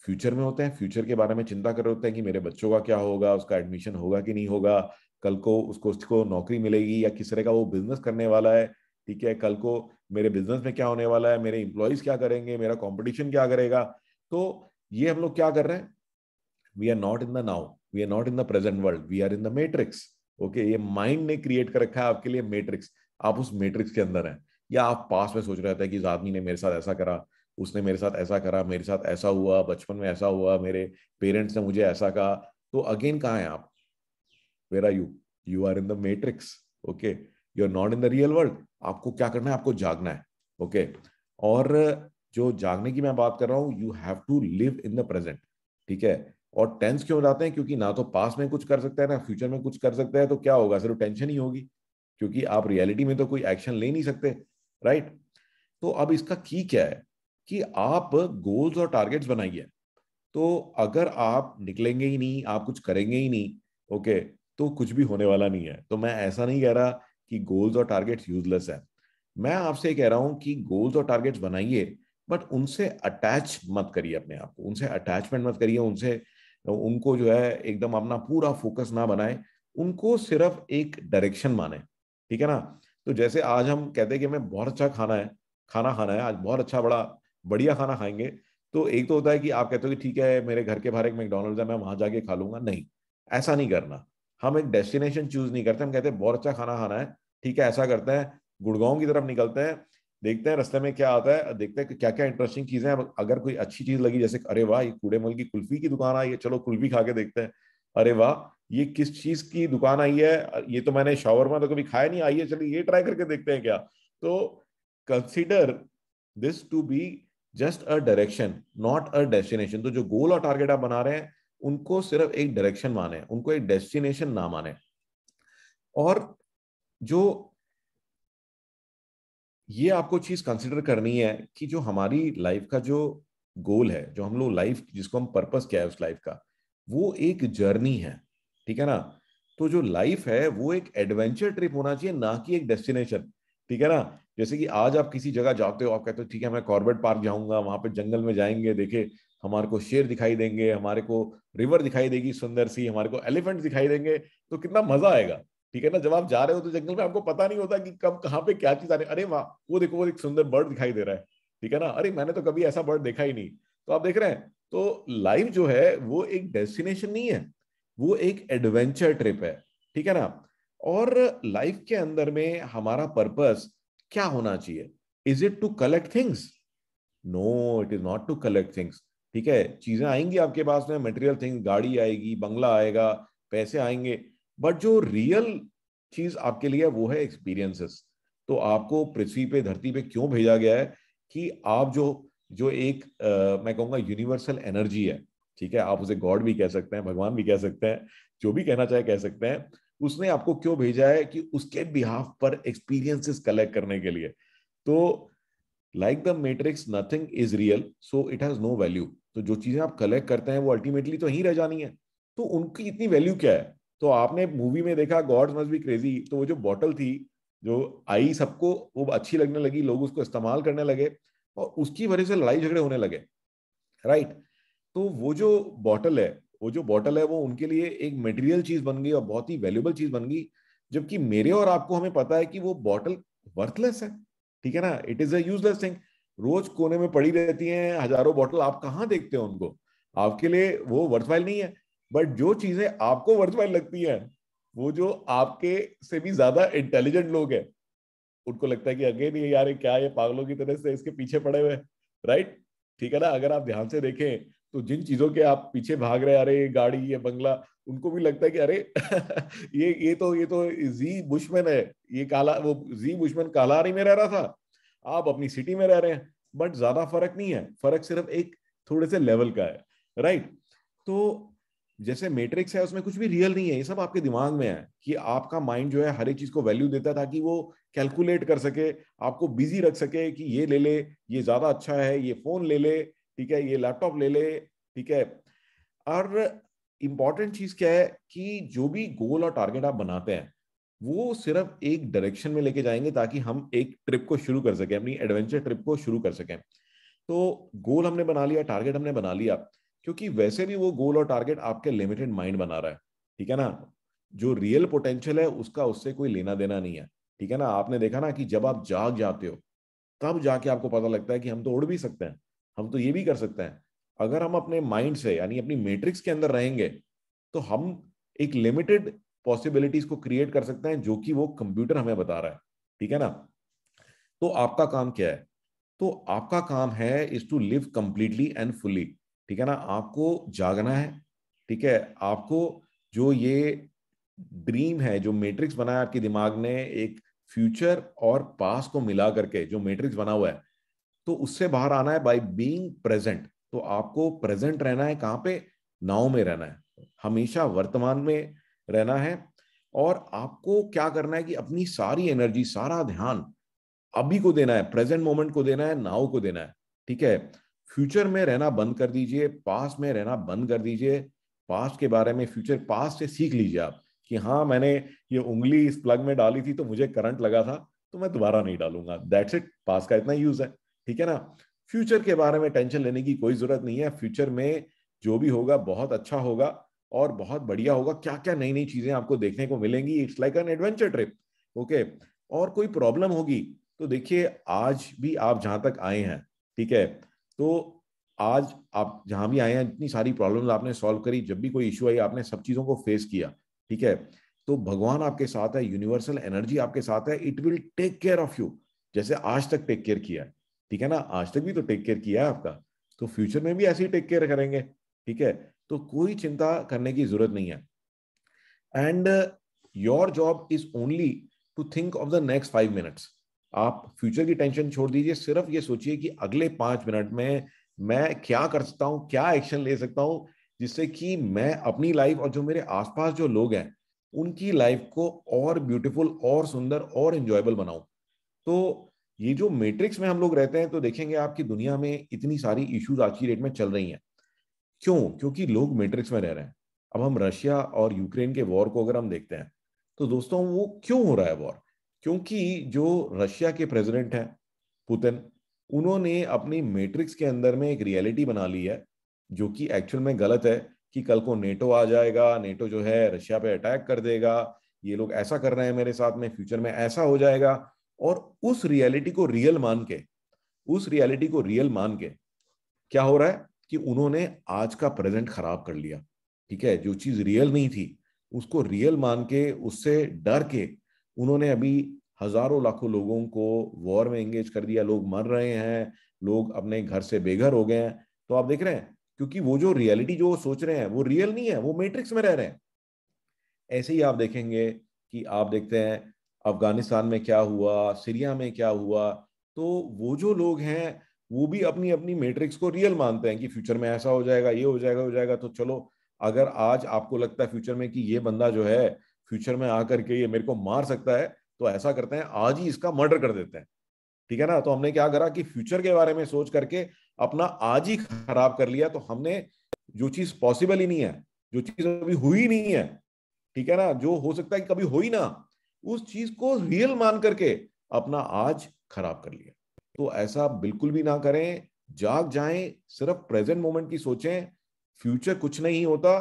फ्यूचर में होते हैं फ्यूचर के बारे में चिंता कर रहे होते हैं कि मेरे बच्चों का क्या होगा उसका एडमिशन होगा कि नहीं होगा कल को उसको उसको नौकरी मिलेगी या किस तरह का वो बिजनेस करने वाला है ठीक है कल को मेरे बिजनेस में क्या होने वाला है मेरे इंप्लॉयज क्या करेंगे मेरा कॉम्पिटिशन क्या करेगा तो ये हम लोग क्या कर रहे हैं we are not in the now we are not in the present world we are in the matrix okay ये माइंड ने क्रिएट कर रखा है आपके लिए मेट्रिक्स आप उस मेट्रिक्स के अंदर हैं या आप पास में सोच रहे थे कि इस आदमी ने मेरे साथ ऐसा करा उसने मेरे साथ ऐसा करा मेरे साथ ऐसा हुआ बचपन में ऐसा हुआ मेरे पेरेंट्स ने मुझे ऐसा कहा तो अगेन कहाँ हैं आप where are you you are in the matrix okay you are not in the real world आपको क्या करना है आपको जागना है ओके okay? और जो जागने की मैं बात कर रहा हूँ you have to live in the present ठीक है और टेंस क्यों जाते हैं क्योंकि ना तो पास में कुछ कर सकता है ना फ्यूचर में कुछ कर सकता है तो क्या होगा सिर्फ टेंशन ही होगी क्योंकि आप रियलिटी में तो कोई एक्शन ले नहीं सकते राइट तो अब इसका की क्या है कि आप गोल्स और टारगेट्स बनाइए तो अगर आप निकलेंगे ही नहीं आप कुछ करेंगे ही नहीं ओके तो कुछ भी होने वाला नहीं है तो मैं ऐसा नहीं कह रहा कि गोल्स और टारगेट्स यूजलेस है मैं आपसे कह रहा हूं कि गोल्स और टारगेट्स बनाइए बट उनसे अटैच मत करिए अपने आप को उनसे अटैचमेंट मत करिए उनसे उनको जो है एकदम अपना पूरा फोकस ना बनाए उनको सिर्फ एक डायरेक्शन माने ठीक है ना तो जैसे आज हम कहते हैं कि हमें बहुत अच्छा खाना है खाना खाना है आज बहुत अच्छा बड़ा बढ़िया खाना खाएंगे तो एक तो होता है कि आप कहते हो कि ठीक है मेरे घर के बाहर एक मैकडोनल्ड है मैं वहां जाके खा लूंगा नहीं ऐसा नहीं करना हम एक डेस्टिनेशन चूज नहीं करते हम कहते हैं बहुत अच्छा खाना खाना है ठीक है ऐसा करते हैं गुड़गांव की तरफ निकलते हैं देखते हैं रस्ते में क्या आता है देखते हैं क्या क्या इंटरेस्टिंग चीजें हैं अगर कोई अच्छी चीज लगी जैसे अरे वाह ये कूड़े मल की कुल्फी की दुकान आई है चलो कुल्फी खा के देखते हैं अरे वाह ये किस चीज की दुकान आई है ये तो मैंने शावरमा तो कभी खाया नहीं आई है चलिए ये ट्राई करके देखते हैं क्या तो consider this to be just a direction not a destination तो जो गोल और टारगेट आप बना रहे हैं उनको सिर्फ एक डायरेक्शन माने उनको एक डेस्टिनेशन ना माने और जो ये आपको चीज कंसिडर करनी है कि जो हमारी लाइफ का जो गोल है जो हम लोग लाइफ जिसको हम पर्पस क्या है उस लाइफ का वो एक जर्नी है ठीक है ना तो जो लाइफ है वो एक एडवेंचर ट्रिप होना चाहिए ना कि एक डेस्टिनेशन ठीक है ना जैसे कि आज आप किसी जगह जाते हो आप कहते हो ठीक है मैं कॉर्बेट पार्क जाऊंगा वहां पे जंगल में जाएंगे देखे हमारे को शेर दिखाई देंगे हमारे को रिवर दिखाई देगी सुंदर सी हमारे को एलिफेंट दिखाई देंगे तो कितना मजा आएगा ठीक है ना जब आप जा रहे हो तो जंगल में आपको पता नहीं होता कि कब कहाँ पे क्या चीज आ रही अरे वाह वो देखो वो एक सुंदर बर्ड दिखाई दे रहा है ठीक है ना अरे मैंने तो कभी ऐसा बर्ड देखा ही नहीं तो आप देख रहे हैं तो लाइफ जो है वो एक डेस्टिनेशन नहीं है वो एक एडवेंचर ट्रिप है ठीक है ना और लाइफ के अंदर में हमारा पर्पस क्या होना चाहिए is it to collect things no it is not to collect things ठीक है चीजें आएंगी आपके पास में मटेरियल थिंग्स गाड़ी आएगी बंगला आएगा पैसे आएंगे बट जो रियल चीज आपके लिए वो है एक्सपीरियंसेस तो आपको पृथ्वी पे धरती पे क्यों भेजा गया है कि आप जो जो एक आ, मैं कहूँगा यूनिवर्सल एनर्जी है ठीक है आप उसे गॉड भी कह सकते हैं भगवान भी कह सकते हैं जो भी कहना चाहे कह सकते हैं उसने आपको क्यों भेजा है कि उसके बिहाफ पर एक्सपीरियंसेस कलेक्ट करने के लिए तो like the matrix nothing is real so it has no value तो जो चीजें आप कलेक्ट करते हैं वो अल्टीमेटली तो ही रह जानी है तो उनकी इतनी वैल्यू क्या है तो आपने मूवी में देखा गॉड्स मस्ट बी क्रेजी तो वो जो बॉटल थी जो आई सबको वो अच्छी लगने लगी लोग उसको इस्तेमाल करने लगे और उसकी वजह से लड़ाई झगड़े होने लगे राइट right? तो वो जो बॉटल है वो जो बॉटल है वो उनके लिए एक मटेरियल चीज बन गई और बहुत ही वैल्यूबल चीज बन गई जबकि मेरे और आपको हमें पता है कि वो बॉटल वर्थलेस है ठीक है ना it is a useless thing रोज कोने में पड़ी रहती हैं हजारों बॉटल आप कहाँ देखते हो उनको आपके लिए वो वर्थवाइल नहीं है बट जो चीजें आपको वर्थवाइल लगती हैं वो जो आपके से भी ज्यादा इंटेलिजेंट लोग हैं उनको लगता है कि अगेन ये यार क्या ये पागलों की तरह से इसके पीछे पड़े हुए राइट ठीक है ना अगर आप ध्यान से देखें तो जिन चीजों के आप पीछे भाग रहे अरे ये गाड़ी ये बंगला उनको भी लगता है कि अरे ये ये तो ये तो जी बुशमैन है ये काला वो जी बुशमैन कालारी में रह रहा था आप अपनी सिटी में रह रहे हैं बट ज्यादा फर्क नहीं है फर्क सिर्फ एक थोड़े से लेवल का है राइट तो जैसे मैट्रिक्स है उसमें कुछ भी रियल नहीं है ये सब आपके दिमाग में है कि आपका माइंड जो है हर एक चीज को वैल्यू देता है ताकि वो कैलकुलेट कर सके आपको बिजी रख सके कि ये ले ले ये ज्यादा अच्छा है ये फोन ले ले ठीक है ये लैपटॉप ले ले ठीक है और इम्पॉर्टेंट चीज क्या है कि जो भी गोल और टारगेट आप बनाते हैं वो सिर्फ एक डायरेक्शन में लेके जाएंगे ताकि हम एक ट्रिप को शुरू कर सकें अपनी एडवेंचर ट्रिप को शुरू कर सकें तो गोल हमने बना लिया टारगेट हमने बना लिया क्योंकि वैसे भी वो गोल और टारगेट आपके लिमिटेड माइंड बना रहा है ठीक है ना जो रियल पोटेंशियल है उसका उससे कोई लेना देना नहीं है ठीक है ना आपने देखा ना कि जब आप जाग जाते हो तब जाके आपको पता लगता है कि हम तो उड़ भी सकते हैं हम तो ये भी कर सकते हैं अगर हम अपने माइंड से यानी अपनी मैट्रिक्स के अंदर रहेंगे तो हम एक लिमिटेड पॉसिबिलिटीज को क्रिएट कर सकते हैं जो कि वो कंप्यूटर हमें बता रहा है ठीक है ना तो आपका काम क्या है तो आपका काम है is to live completely and fully ठीक है ना आपको जागना है ठीक है आपको जो ये ड्रीम है जो मैट्रिक्स बनाया आपके दिमाग ने एक फ्यूचर और पास को मिला करके जो मैट्रिक्स बना हुआ है तो उससे बाहर आना है बाई बींग प्रेजेंट तो आपको प्रेजेंट रहना है कहाँ पे नाव में रहना है हमेशा वर्तमान में रहना है और आपको क्या करना है कि अपनी सारी एनर्जी सारा ध्यान अभी को देना है प्रेजेंट मोमेंट को देना है नाव को देना है ठीक है फ्यूचर में रहना बंद कर दीजिए पास में रहना बंद कर दीजिए पास्ट के बारे में फ्यूचर पास्ट से सीख लीजिए आप कि हाँ मैंने ये उंगली इस प्लग में डाली थी तो मुझे करंट लगा था तो मैं दोबारा नहीं डालूंगा दैट्स इट पास का इतना यूज है ठीक है ना फ्यूचर के बारे में टेंशन लेने की कोई जरूरत नहीं है फ्यूचर में जो भी होगा बहुत अच्छा होगा और बहुत बढ़िया होगा क्या क्या नई नई चीजें आपको देखने को मिलेंगी it's like an adventure trip okay और कोई प्रॉब्लम होगी तो देखिए आज भी आप जहां तक आए हैं ठीक है तो आज आप जहां भी आए हैं इतनी सारी प्रॉब्लम आपने सॉल्व करी जब भी कोई इश्यू आई आपने सब चीजों को फेस किया ठीक है तो भगवान आपके साथ है यूनिवर्सल एनर्जी आपके साथ है it will take care of you जैसे आज तक टेक केयर किया है ठीक है ना आज तक भी तो टेक केयर किया है आपका तो फ्यूचर में भी ऐसे ही टेक केयर करेंगे ठीक है तो कोई चिंता करने की जरूरत नहीं है and your job is only to think of the next five minutes आप फ्यूचर की टेंशन छोड़ दीजिए सिर्फ ये सोचिए कि अगले पांच मिनट में मैं क्या कर सकता हूँ क्या एक्शन ले सकता हूँ जिससे कि मैं अपनी लाइफ और जो मेरे आसपास जो लोग हैं उनकी लाइफ को और ब्यूटीफुल और सुंदर और इंजॉयबल बनाऊं तो ये जो मैट्रिक्स में हम लोग रहते हैं तो देखेंगे आपकी दुनिया में इतनी सारी इश्यूज आज की डेट में चल रही हैं क्यों क्योंकि लोग मैट्रिक्स में रह रहे हैं अब हम रशिया और यूक्रेन के वॉर को अगर हम देखते हैं तो दोस्तों वो क्यों हो रहा है वॉर क्योंकि जो रशिया के प्रेसिडेंट हैं पुतिन उन्होंने अपनी मैट्रिक्स के अंदर में एक रियलिटी बना ली है जो कि एक्चुअल में गलत है कि कल को नेटो आ जाएगा नेटो जो है रशिया पे अटैक कर देगा ये लोग ऐसा कर रहे हैं मेरे साथ में फ्यूचर में ऐसा हो जाएगा और उस रियलिटी को रियल मान के उस रियलिटी को रियल मान के क्या हो रहा है कि उन्होंने आज का प्रेजेंट खराब कर लिया ठीक है जो चीज रियल नहीं थी उसको रियल मान के उससे डर के उन्होंने अभी हजारों लाखों लोगों को वॉर में एंगेज कर दिया लोग मर रहे हैं लोग अपने घर से बेघर हो गए हैं तो आप देख रहे हैं क्योंकि वो जो रियलिटी जो सोच रहे हैं वो रियल नहीं है वो मैट्रिक्स में रह रहे हैं ऐसे ही आप देखेंगे कि आप देखते हैं अफगानिस्तान में क्या हुआ सीरिया में क्या हुआ तो वो जो लोग हैं वो भी अपनी अपनी मैट्रिक्स को रियल मानते हैं कि फ्यूचर में ऐसा हो जाएगा ये हो जाएगा हो जाएगा तो चलो अगर आज आपको लगता है फ्यूचर में कि ये बंदा जो है फ्यूचर में आकर के ये मेरे को मार सकता है तो ऐसा करते हैं आज ही इसका मर्डर कर देते हैं ठीक है ना तो हमने क्या करा कि फ्यूचर के बारे में सोच करके अपना आज ही खराब कर लिया तो हमने जो चीज पॉसिबल ही नहीं है जो चीज अभी हुई नहीं है ठीक है ना जो हो सकता है कभी हो ही ना उस चीज को रियल मान करके अपना आज खराब कर लिया तो ऐसा बिल्कुल भी ना करें जाग जाएं सिर्फ प्रेजेंट मोमेंट की सोचें फ्यूचर कुछ नहीं होता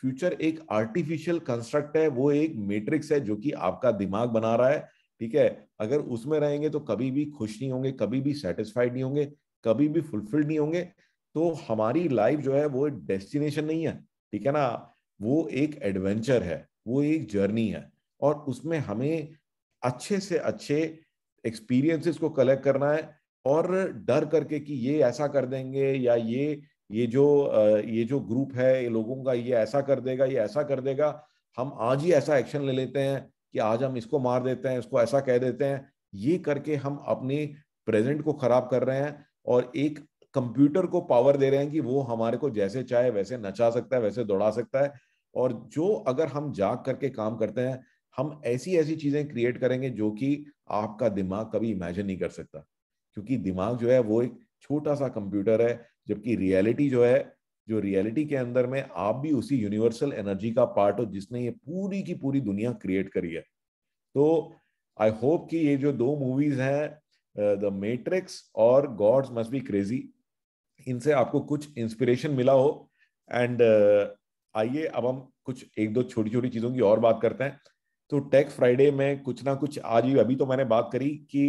फ्यूचर एक आर्टिफिशियल कंस्ट्रक्ट है वो एक मैट्रिक्स है जो कि आपका दिमाग बना रहा है ठीक है अगर उसमें रहेंगे तो कभी भी खुश नहीं होंगे कभी भी सेटिस्फाइड नहीं होंगे कभी भी फुलफिल्ड नहीं होंगे तो हमारी लाइफ जो है वो डेस्टिनेशन नहीं है ठीक है ना वो एक एडवेंचर है वो एक जर्नी है और उसमें हमें अच्छे से अच्छे एक्सपीरियंसेस को कलेक्ट करना है और डर करके कि ये ऐसा कर देंगे या ये ये जो ये जो ग्रुप है ये लोगों का ये ऐसा कर देगा ये ऐसा कर देगा हम आज ही ऐसा एक्शन ले लेते हैं कि आज हम इसको मार देते हैं इसको ऐसा कह देते हैं ये करके हम अपने प्रेजेंट को खराब कर रहे हैं और एक कंप्यूटर को पावर दे रहे हैं कि वो हमारे को जैसे चाहे वैसे नचा सकता है वैसे दौड़ा सकता है और जो अगर हम जाग करके काम करते हैं हम ऐसी ऐसी चीजें क्रिएट करेंगे जो कि आपका दिमाग कभी इमेजिन नहीं कर सकता क्योंकि दिमाग जो है वो एक छोटा सा कंप्यूटर है जबकि रियलिटी जो है जो रियलिटी के अंदर में आप भी उसी यूनिवर्सल एनर्जी का पार्ट हो जिसने ये पूरी की पूरी दुनिया क्रिएट करी है तो आई होप कि ये जो दो मूवीज हैं द uh, मेट्रिक्स और गॉड्स मस्ट बी क्रेजी इनसे आपको कुछ इंस्पिरेशन मिला हो एंड uh, आइए अब हम कुछ एक दो छोटी छोटी चीजों की और बात करते हैं तो टेक फ्राइडे में कुछ ना कुछ आज ही अभी तो मैंने बात करी कि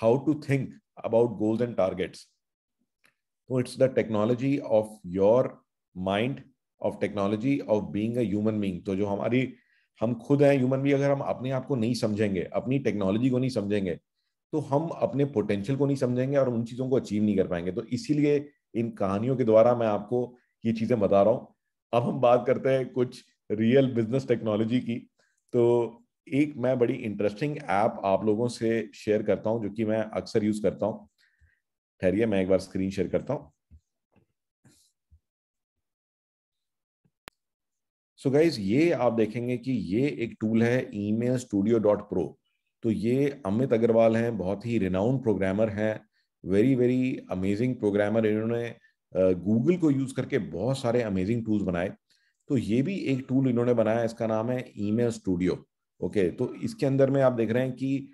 how to think about goals and targets तो it's the technology of your mind of technology of being human being तो जो हमारी हम खुद हैं ह्यूमन बींग अगर हम अपने आप को नहीं समझेंगे अपनी टेक्नोलॉजी को नहीं समझेंगे तो हम अपने पोटेंशियल को नहीं समझेंगे और उन चीज़ों को अचीव नहीं कर पाएंगे तो इसीलिए इन कहानियों के द्वारा मैं आपको ये चीज़ें बता रहा हूँ अब हम बात करते हैं कुछ रियल बिजनेस टेक्नोलॉजी की तो एक मैं बड़ी इंटरेस्टिंग ऐप आप लोगों से शेयर करता हूं जो कि मैं अक्सर यूज करता हूं ठहरिए मैं एक बार स्क्रीन शेयर करता हूं सो so गाइज ये आप देखेंगे कि ये एक टूल है ई स्टूडियो डॉट प्रो तो ये अमित अग्रवाल हैं बहुत ही रिनाउंड प्रोग्रामर हैं वेरी वेरी अमेजिंग प्रोग्रामर इन्होंने गूगल को यूज़ करके बहुत सारे अमेजिंग टूल्स बनाए तो ये भी एक टूल इन्होंने बनाया इसका नाम है ईमेल स्टूडियो ओके तो इसके अंदर में आप देख रहे हैं कि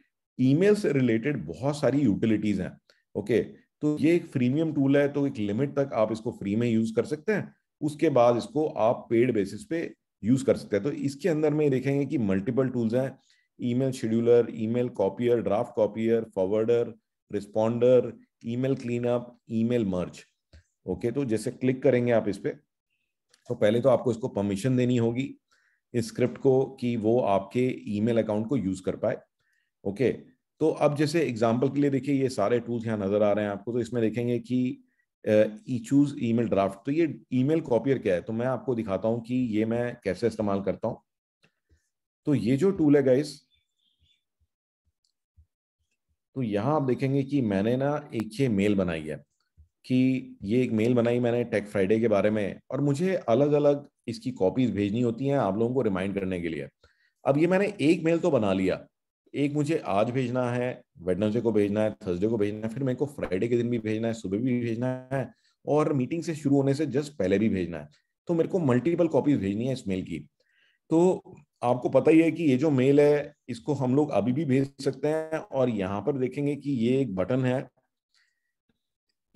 ईमेल से रिलेटेड बहुत सारी यूटिलिटीज हैं ओके तो ये एक फ्रीमियम टूल है तो एक लिमिट तक आप इसको फ्री में यूज कर सकते हैं उसके बाद इसको आप पेड बेसिस पे यूज कर सकते हैं तो इसके अंदर में देखेंगे कि मल्टीपल टूल्स हैं email scheduler email copier draft copier forwarder responder email cleanup email merge okay तो जैसे क्लिक करेंगे आप इस पर तो पहले तो आपको इसको परमिशन देनी होगी इस स्क्रिप्ट को कि वो आपके ईमेल अकाउंट को यूज़ कर पाए ओके तो अब जैसे एग्जाम्पल के लिए देखिए ये सारे टूल्स यहाँ नज़र आ रहे हैं आपको तो इसमें देखेंगे कि ई चूज ई ड्राफ्ट तो ये ईमेल कॉपियर क्या है तो मैं आपको दिखाता हूँ कि ये मैं कैसे इस्तेमाल करता हूँ तो ये जो टूल है गाइस तो यहां आप देखेंगे कि मैंने ना एक ये मेल बनाई है कि ये एक मेल बनाई मैंने टेक फ्राइडे के बारे में और मुझे अलग अलग इसकी कॉपीज भेजनी होती हैं आप लोगों को रिमाइंड करने के लिए अब ये मैंने एक मेल तो बना लिया एक मुझे आज भेजना है वेडनसडे को भेजना है थर्सडे को भेजना है फिर मेरे को फ्राइडे के दिन भी भेजना है सुबह भी भेजना है और मीटिंग से शुरू होने से जस्ट पहले भी भेजना है तो मेरे को मल्टीपल कॉपीज भेजनी है इस मेल की तो आपको पता ही है कि ये जो मेल है इसको हम लोग अभी भी भेज सकते हैं और यहाँ पर देखेंगे कि ये एक बटन है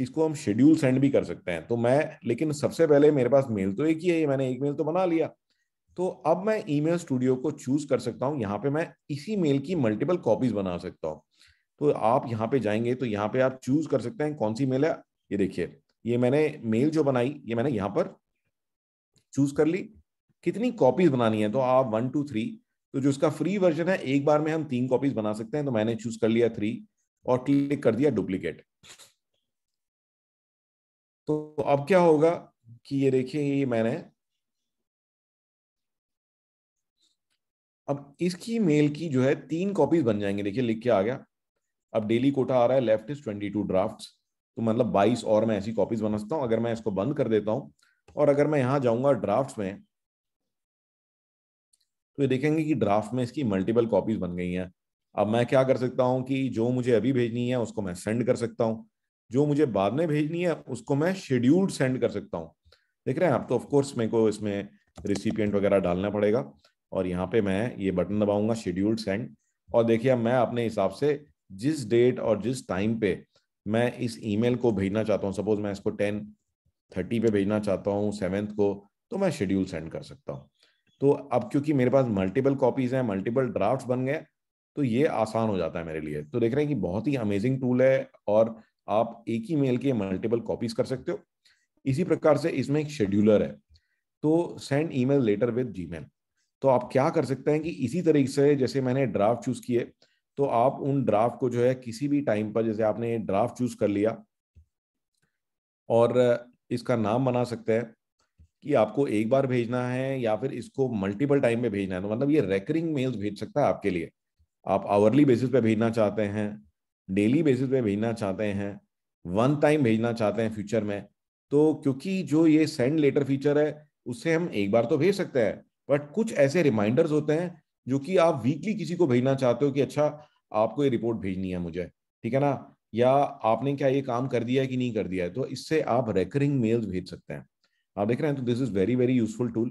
इसको हम शेड्यूल सेंड भी कर सकते हैं तो मैं लेकिन सबसे पहले मेरे पास मेल तो एक ही है मैंने एक मेल तो बना लिया तो अब मैं ईमेल स्टूडियो को चूज कर सकता हूँ यहाँ पे मैं इसी मेल की मल्टीपल कॉपीज बना सकता हूँ तो आप यहाँ पे जाएंगे तो यहाँ पे आप चूज कर सकते हैं कौन सी मेल है ये देखिए ये मैंने मेल जो बनाई ये मैंने यहाँ पर चूज कर ली कितनी कॉपीज बनानी है तो आप वन टू थ्री तो जो इसका फ्री वर्जन है एक बार में हम तीन कॉपीज बना सकते हैं तो मैंने चूज कर लिया थ्री और क्लिक कर दिया डुप्लीकेट तो अब क्या होगा कि ये देखिए ये मैंने अब इसकी मेल की जो है तीन कॉपीज बन जाएंगे देखिए लिख के आ गया अब डेली कोटा आ रहा है left is twenty two draft तो मतलब बाईस और मैं ऐसी कॉपीज बना सकता हूं अगर मैं इसको बंद कर देता हूं और अगर मैं यहां जाऊंगा ड्राफ्ट में तो ये देखेंगे कि ड्राफ्ट में इसकी मल्टीपल कॉपीज बन गई हैं अब मैं क्या कर सकता हूं कि जो मुझे अभी भेजनी है उसको मैं सेंड कर सकता हूं जो मुझे बाद में भेजनी है उसको मैं शेड्यूल्ड सेंड कर सकता हूँ देख रहे हैं आप तो ऑफकोर्स मेरे को इसमें रिसिपियंट वगैरह डालना पड़ेगा और यहाँ पे मैं ये बटन दबाऊंगा शेड्यूल्ड सेंड और देखिए मैं अपने हिसाब से जिस डेट और जिस टाइम पे मैं इस ईमेल को भेजना चाहता हूँ सपोज मैं इसको टेन थर्टी पे भेजना चाहता हूँ सेवेंथ को तो मैं शेड्यूल सेंड कर सकता हूँ तो अब क्योंकि मेरे पास मल्टीपल कॉपीज हैं मल्टीपल ड्राफ्ट बन गए तो ये आसान हो जाता है मेरे लिए तो देख रहे हैं कि बहुत ही अमेजिंग टूल है और आप एक ही मेल के मल्टीपल कॉपीज कर सकते हो इसी प्रकार से इसमें एक शेड्यूलर है तो send email later with Gmail तो आप क्या कर सकते हैं कि इसी तरीके से जैसे मैंने ड्राफ्ट चूज किए तो आप उन ड्राफ्ट को जो है किसी भी टाइम पर जैसे आपने ड्राफ्ट चूज कर लिया और इसका नाम बना सकते हैं कि आपको एक बार भेजना है या फिर इसको मल्टीपल टाइम पे भेजना है तो मतलब ये रेकरिंग मेल्स भेज सकता है आपके लिए आप आवरली बेसिस पे भेजना चाहते हैं डेली बेसिस पे भेजना चाहते हैं वन टाइम भेजना चाहते हैं फ्यूचर में तो क्योंकि जो ये सेंड लेटर फीचर है उससे हम एक बार तो भेज सकते हैं बट कुछ ऐसे रिमाइंडर्स होते हैं जो कि आप वीकली किसी को भेजना चाहते हो कि अच्छा आपको ये रिपोर्ट भेजनी है मुझे ठीक है ना या आपने क्या ये काम कर दिया है कि नहीं कर दिया है तो इससे आप रेकरिंग मेल्स भेज सकते हैं आप देख रहे हैं तो this is very very useful tool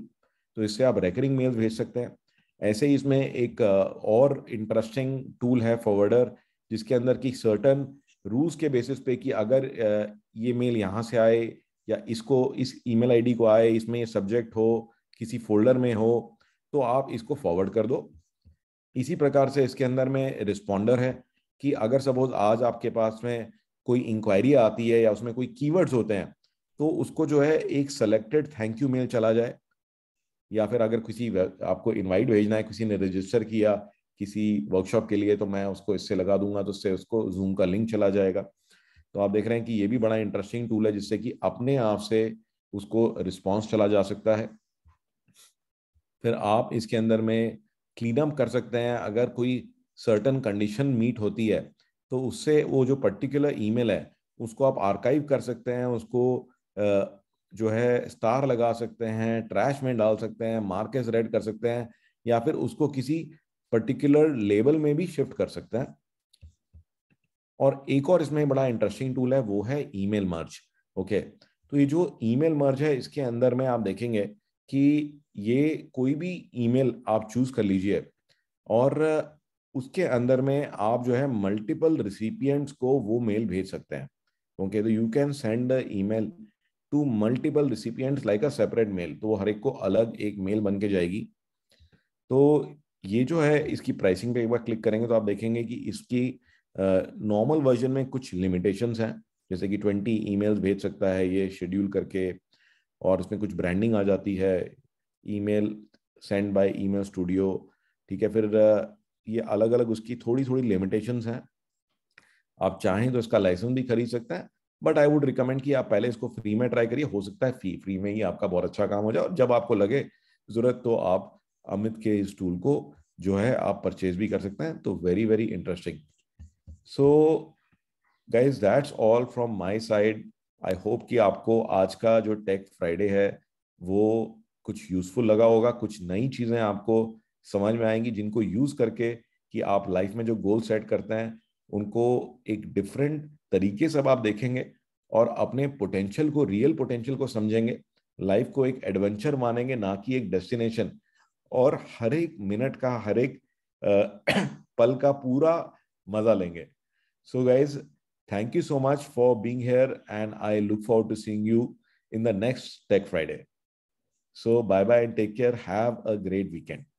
तो इससे आप रेकरिंग मेल्स भेज सकते हैं ऐसे ही इसमें एक और इंटरेस्टिंग टूल है फॉरवर्डर जिसके अंदर की सर्टन रूल्स के बेसिस पे कि अगर ये मेल यहाँ से आए या इसको इस ईमेल आईडी को आए इसमें ये सब्जेक्ट हो किसी फोल्डर में हो तो आप इसको फॉरवर्ड कर दो इसी प्रकार से इसके अंदर में रिस्पोंडर है कि अगर सपोज आज आपके पास में कोई इंक्वायरी आती है या उसमें कोई कीवर्ड्स होते हैं तो उसको जो है एक सेलेक्टेड थैंक यू मेल चला जाए या फिर अगर किसी आपको इनवाइट भेजना है किसी ने रजिस्टर किया किसी वर्कशॉप के लिए तो मैं उसको इससे लगा दूंगा तो उससे उसको जूम का लिंक चला जाएगा तो आप देख रहे हैं कि ये भी बड़ा इंटरेस्टिंग टूल है जिससे कि अपने आप से उसको रिस्पॉन्स चला जा सकता है फिर आप इसके अंदर में क्लीन अप कर सकते हैं अगर कोई सर्टन कंडीशन मीट होती है तो उससे वो जो पर्टिकुलर ईमेल है उसको आप आर्काइव कर सकते हैं उसको जो है स्टार लगा सकते हैं ट्रैश में डाल सकते हैं मार्केस रेड कर सकते हैं या फिर उसको किसी पर्टिकुलर लेवल में भी शिफ्ट कर सकता है और एक और इसमें बड़ा इंटरेस्टिंग टूल है वो है ईमेल मर्ज ओके तो ये जो ईमेल मर्ज है इसके अंदर में आप देखेंगे कि ये कोई भी ईमेल आप चूज कर लीजिए और उसके अंदर में आप जो है मल्टीपल रिसिपियंट्स को वो मेल भेज सकते हैं ओके तो you can send email to multiple recipients like a separate mail तो वो हर एक को अलग एक मेल बन के जाएगी तो ये जो है इसकी प्राइसिंग पे एक बार क्लिक करेंगे तो आप देखेंगे कि इसकी नॉर्मल uh, वर्जन में कुछ लिमिटेशंस हैं जैसे कि ट्वेंटी ईमेल्स भेज सकता है ये शेड्यूल करके और इसमें कुछ ब्रांडिंग आ जाती है email send by email studio ठीक है फिर ये अलग अलग उसकी थोड़ी थोड़ी लिमिटेशंस हैं आप चाहें तो इसका लाइसेंस भी खरीद सकते हैं बट आई वुड रिकमेंड कि आप पहले इसको फ्री में ट्राई करिए हो सकता है फ्री फ्री में ही आपका बहुत अच्छा काम हो जाए और जब आपको लगे ज़रूरत तो आप अमित के इस टूल को जो है आप परचेज भी कर सकते हैं तो very very interesting so guys that's all from my side I hope कि आपको आज का जो टेक फ्राइडे है वो कुछ यूजफुल लगा होगा कुछ नई चीज़ें आपको समझ में आएंगी जिनको यूज़ करके कि आप लाइफ में जो गोल सेट करते हैं उनको एक डिफरेंट तरीके से आप देखेंगे और अपने पोटेंशियल को रियल पोटेंशियल को समझेंगे लाइफ को एक एडवेंचर मानेंगे ना कि एक डेस्टिनेशन और हर एक मिनट का हर एक पल का पूरा मजा लेंगे so guys thank you so much for being here and I look for to seeing you in the next tech Friday so bye bye take care have a great weekend